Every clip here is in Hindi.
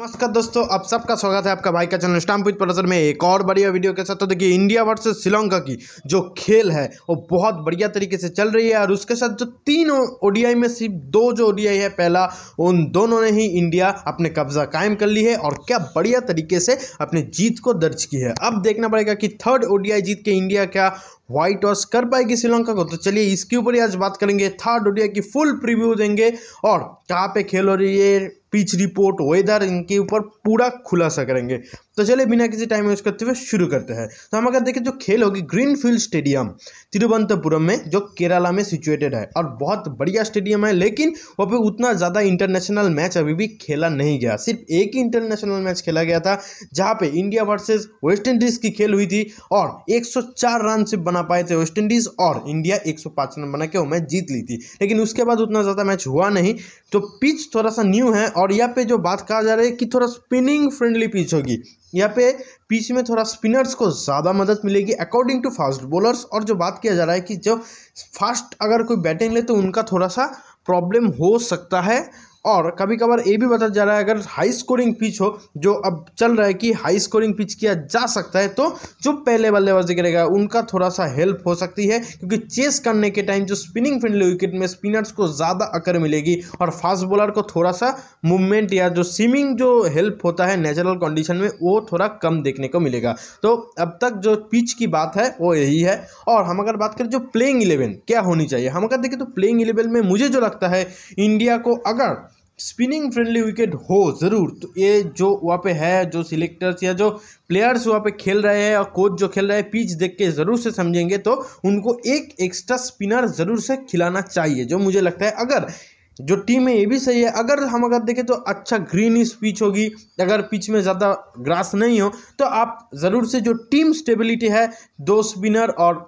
नमस्कार दोस्तों आप सबका स्वागत है आपका भाई का चैनल स्टाम्प विद प्रोफेसर में एक और बढ़िया वीडियो के साथ तो देखिए इंडिया वर्सेस श्रीलंका की जो खेल है वो बहुत बढ़िया तरीके से चल रही है और उसके साथ जो तीन ओडीआई में सिर्फ दो जो ओडीआई है पहला उन दोनों ने ही इंडिया अपने कब्जा कायम कर ली है और क्या बढ़िया तरीके से अपने जीत को दर्ज की है अब देखना पड़ेगा कि थर्ड ओडीआई जीत के इंडिया क्या व्हाइट वॉश कर पाएगी श्रीलंका को तो चलिए इसके ऊपर ही आज बात करेंगे थर्ड ओडीआई की फुल प्रिव्यू देंगे और कहाँ पे खेल हो रही है पिच रिपोर्ट वेदर इनके ऊपर पूरा खुलासा करेंगे तो चलिए बिना किसी टाइम वेस्ट करते हुए शुरू करते हैं तो हम अगर देखें जो खेल होगी ग्रीन फील्ड स्टेडियम तिरुवनंतपुरम में जो केरला में सिचुएटेड है और बहुत बढ़िया स्टेडियम है लेकिन वहाँ पे उतना ज़्यादा इंटरनेशनल मैच अभी भी खेला नहीं गया सिर्फ एक ही इंटरनेशनल मैच खेला गया था जहाँ पे इंडिया वर्सेज वेस्ट इंडीज़ की खेल हुई थी और एक रन सिर्फ बना पाए थे वेस्ट इंडीज़ और इंडिया एक रन बना के वो मैच जीत ली थी लेकिन उसके बाद उतना ज़्यादा मैच हुआ नहीं तो पिच थोड़ा सा न्यू है और यहाँ पे जो बात कहा जा रहा है कि थोड़ा स्पिनिंग फ्रेंडली पिच होगी यहाँ पे पिच में थोड़ा स्पिनर्स को ज़्यादा मदद मिलेगी अकॉर्डिंग टू फास्ट बॉलर्स और जो बात किया जा रहा है कि जो फास्ट अगर कोई बैटिंग ले तो उनका थोड़ा सा प्रॉब्लम हो सकता है और कभी कभार ये भी बताया जा रहा है अगर हाई स्कोरिंग पिच हो जो अब चल रहा है कि हाई स्कोरिंग पिच किया जा सकता है तो जो पहले बल्लेबाज करेगा उनका थोड़ा सा हेल्प हो सकती है क्योंकि चेस करने के टाइम जो स्पिनिंग फ्रेंडली विकेट में स्पिनर्स को ज़्यादा अकर मिलेगी और फास्ट बॉलर को थोड़ा सा मूवमेंट या जो स्विमिंग जो हेल्प होता है नेचुरल कंडीशन में वो थोड़ा कम देखने को मिलेगा तो अब तक जो पिच की बात है वो यही है और हम अगर बात करें जो प्लेइंग इलेवन क्या होनी चाहिए हम अगर देखें तो प्लेइंग इलेवन में मुझे जो लगता है इंडिया को अगर स्पिनिंग फ्रेंडली विकेट हो ज़रूर तो ये जो वहाँ पे है जो सिलेक्टर्स या जो प्लेयर्स वहाँ पे खेल रहे हैं और कोच जो खेल रहे हैं पिच देख के ज़रूर से समझेंगे तो उनको एक एक्स्ट्रा स्पिनर ज़रूर से खिलाना चाहिए जो मुझे लगता है अगर जो टीम है ये भी सही है अगर हम अगर देखें तो अच्छा ग्रीनिश पिच होगी अगर पिच में ज़्यादा ग्रास नहीं हो तो आप ज़रूर से जो टीम स्टेबिलिटी है दो स्पिनर और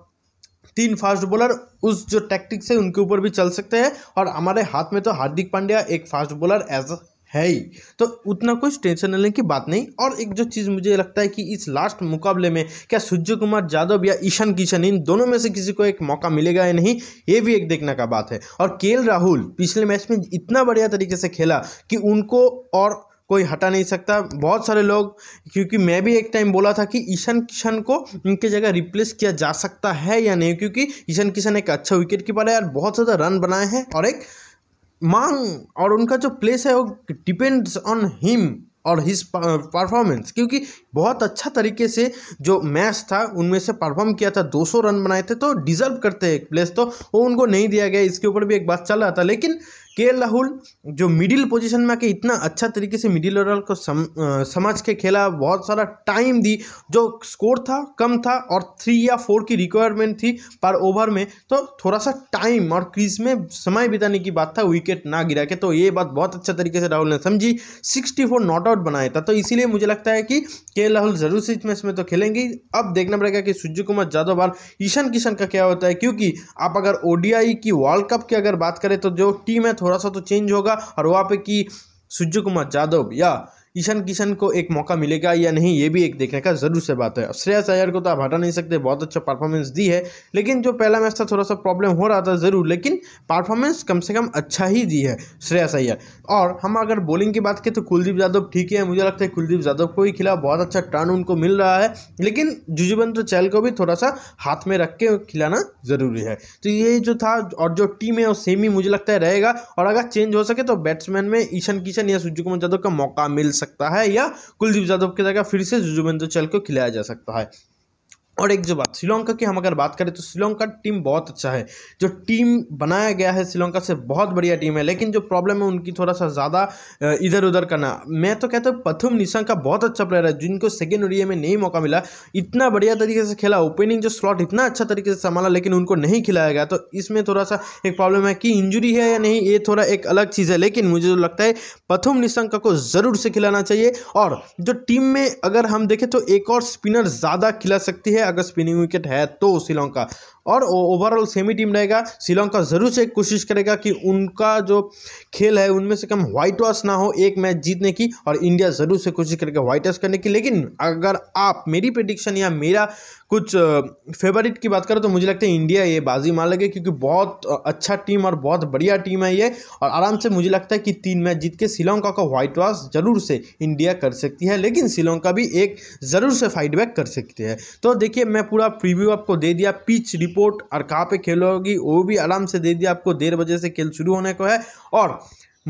तीन फास्ट बॉलर उस जो टैक्टिक्स है उनके ऊपर भी चल सकते हैं और हमारे हाथ में तो हार्दिक पांड्या एक फास्ट बॉलर एज है ही तो उतना कुछ टेंशन लेने की बात नहीं और एक जो चीज़ मुझे लगता है कि इस लास्ट मुकाबले में क्या सूर्य कुमार यादव या ईशान किशन इन दोनों में से किसी को एक मौका मिलेगा या नहीं ये भी एक देखने का बात है और के राहुल पिछले मैच में इतना बढ़िया तरीके से खेला कि उनको और कोई हटा नहीं सकता बहुत सारे लोग क्योंकि मैं भी एक टाइम बोला था कि ईशान किशन को इनके जगह रिप्लेस किया जा सकता है या नहीं क्योंकि ईशान किशन एक अच्छा विकेट कीपर है और बहुत ज़्यादा रन बनाए हैं और एक मांग और उनका जो प्लेस है वो डिपेंड्स ऑन हिम और हिज परफॉर्मेंस क्योंकि बहुत अच्छा तरीके से जो मैच था उनमें से परफॉर्म किया था 200 रन बनाए थे तो डिजर्व करते हैं एक प्लेस तो वो उनको नहीं दिया गया इसके ऊपर भी एक बात चल रहा था लेकिन के राहुल जो मिडिल पोजीशन में आके इतना अच्छा तरीके से मिडिल ओवर को सम, आ, समझ के खेला बहुत सारा टाइम दी जो स्कोर था कम था और थ्री या फोर की रिक्वायरमेंट थी पर ओवर में तो थोड़ा सा टाइम और क्रीज में समय बिताने की बात था विकेट ना गिरा के तो ये बात बहुत अच्छा तरीके से राहुल ने समझी सिक्सटी फोर नॉट आउट बनाया था तो इसीलिए मुझे लगता है कि के राहुल जरूर से इसमें मैच में तो खेलेंगे अब देखना पड़ेगा कि सूर्य कुमार यादव और ईशान किशन का क्या होता है क्योंकि आप अगर ओडीआई की वर्ल्ड कप की अगर बात करें तो जो टीम है थोड़ा सा तो चेंज होगा और वहाँ पे कि सूर्य कुमार यादव या ईशान किशन को एक मौका मिलेगा या नहीं ये भी एक देखने का जरूर से बात है श्रेयस अयर को तो आप हटा नहीं सकते बहुत अच्छा परफॉर्मेंस दी है लेकिन जो पहला मैच था थोड़ा सा प्रॉब्लम हो रहा था ज़रूर लेकिन परफॉर्मेंस कम से कम अच्छा ही दी है श्रेयस अय्यर और हम अगर बॉलिंग की बात करें तो कुलदीप यादव ठीक है मुझे लगता है कुलदीप यादव को ही खिलाफ बहुत अच्छा टर्न उनको मिल रहा है लेकिन जुजुवंत चैल को भी थोड़ा सा हाथ में रख के खिलाना ज़रूरी है तो ये जो था और जो टीम है वो सेम ही मुझे लगता है रहेगा और अगर चेंज हो सके तो बैट्समैन में ईशान किशन या कुमार यादव का मौका मिल सकता है या कुलदीप यादव की जगह फिर से जुजुमेंद्र चल को खिलाया जा सकता है और एक जो बात श्रीलंका की हम अगर बात करें तो श्रीलंका टीम बहुत अच्छा है जो टीम बनाया गया है श्रीलंका से बहुत बढ़िया टीम है लेकिन जो प्रॉब्लम है उनकी थोड़ा सा ज़्यादा इधर उधर करना मैं तो कहता हूँ प्रथम निशंका बहुत अच्छा प्लेयर है जिनको सेकेंड ओडिया में नहीं मौका मिला इतना बढ़िया तरीके से खेला ओपनिंग जो स्लॉट इतना अच्छा तरीके से संभाला लेकिन उनको नहीं खिलाया गया तो इसमें थोड़ा सा एक प्रॉब्लम है कि इंजुरी है या नहीं ये थोड़ा एक अलग चीज़ है लेकिन मुझे जो तो लगता है प्रथम निशंका को ज़रूर से खिलाना चाहिए और जो टीम में अगर हम देखें तो एक और स्पिनर ज़्यादा खिला सकती है अगर स्पिनिंग विकेट है तो श्रीलंका और ओवरऑल सेमी टीम रहेगा श्रीलंका जरूर से कोशिश करेगा कि उनका जो खेल है उनमें से कम व्हाइट वॉश ना हो एक मैच जीतने की और इंडिया ज़रूर से कोशिश करेगा व्हाइट वॉश करने की लेकिन अगर आप मेरी प्रडिक्शन या मेरा कुछ फेवरेट की बात करें तो मुझे लगता है इंडिया ये बाजी मार लगे क्योंकि बहुत अच्छा टीम और बहुत बढ़िया टीम है ये और आराम से मुझे लगता है कि तीन मैच जीत के श्रीलंका का व्हाइट वॉश जरूर से इंडिया कर सकती है लेकिन श्रीलंका भी एक ज़रूर से फाइट बैक कर सकती है तो देखिए देखिए मैं पूरा प्रीव्यू आपको दे दिया पिच रिपोर्ट और कहाँ पे खेल होगी वो भी आराम से दे दिया आपको देर बजे से खेल शुरू होने को है और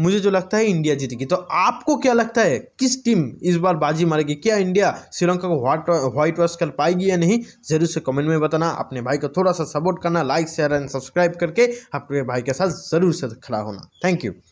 मुझे जो लगता है इंडिया जीतेगी तो आपको क्या लगता है किस टीम इस बार बाजी मारेगी क्या इंडिया श्रीलंका को व्हाइट व्हाइट वॉश कर पाएगी या नहीं जरूर से कमेंट में बताना अपने भाई को थोड़ा सा सपोर्ट करना लाइक शेयर एंड सब्सक्राइब करके अपने भाई के साथ जरूर से खड़ा होना थैंक यू